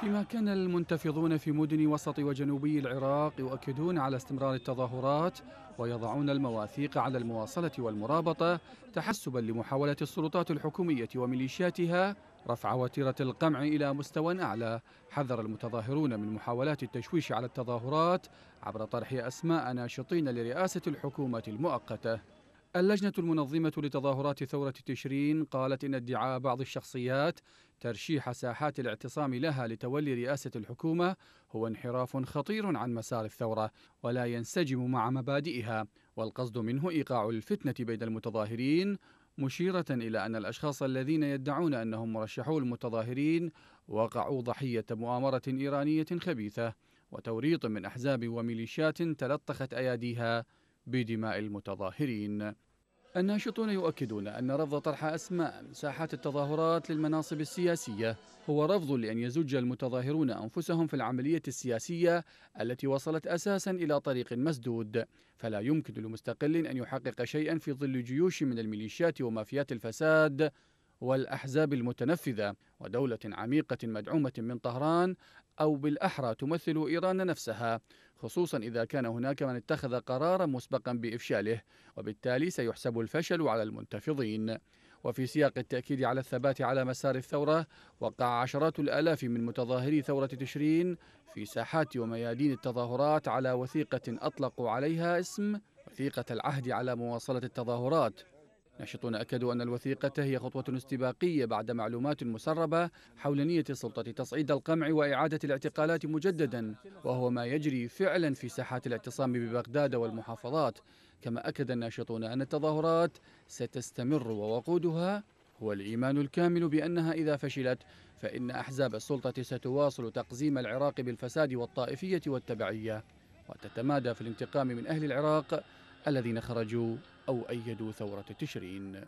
فيما كان المنتفضون في مدن وسط وجنوبي العراق يؤكدون على استمرار التظاهرات ويضعون المواثيق على المواصلة والمرابطة تحسبا لمحاولة السلطات الحكومية وميليشياتها رفع وتيرة القمع إلى مستوى أعلى حذر المتظاهرون من محاولات التشويش على التظاهرات عبر طرح أسماء ناشطين لرئاسة الحكومة المؤقتة اللجنة المنظمة لتظاهرات ثورة تشرين قالت إن ادعاء بعض الشخصيات ترشيح ساحات الاعتصام لها لتولي رئاسة الحكومة هو انحراف خطير عن مسار الثورة ولا ينسجم مع مبادئها والقصد منه إيقاع الفتنة بين المتظاهرين مشيرة إلى أن الأشخاص الذين يدعون أنهم مرشحو المتظاهرين وقعوا ضحية مؤامرة إيرانية خبيثة وتوريط من أحزاب وميليشيات تلطخت أياديها بدماء المتظاهرين الناشطون يؤكدون أن رفض طرح أسماء من ساحات التظاهرات للمناصب السياسية هو رفض لأن يزج المتظاهرون أنفسهم في العملية السياسية التي وصلت أساسا إلى طريق مسدود فلا يمكن لمستقل أن يحقق شيئا في ظل جيوش من الميليشيات ومافيات الفساد والأحزاب المتنفذة ودولة عميقة مدعومة من طهران أو بالأحرى تمثل إيران نفسها خصوصا إذا كان هناك من اتخذ قرارا مسبقا بإفشاله وبالتالي سيحسب الفشل على المنتفضين وفي سياق التأكيد على الثبات على مسار الثورة وقع عشرات الآلاف من متظاهري ثورة تشرين في ساحات وميادين التظاهرات على وثيقة أطلقوا عليها اسم وثيقة العهد على مواصلة التظاهرات ناشطون أكدوا أن الوثيقة هي خطوة استباقية بعد معلومات مسربة حول نية السلطة تصعيد القمع وإعادة الاعتقالات مجددا وهو ما يجري فعلا في ساحات الاعتصام ببغداد والمحافظات كما أكد الناشطون أن التظاهرات ستستمر ووقودها هو الإيمان الكامل بأنها إذا فشلت فإن أحزاب السلطة ستواصل تقزيم العراق بالفساد والطائفية والتبعية وتتمادى في الانتقام من أهل العراق الذين خرجوا أو أيدوا ثورة تشرين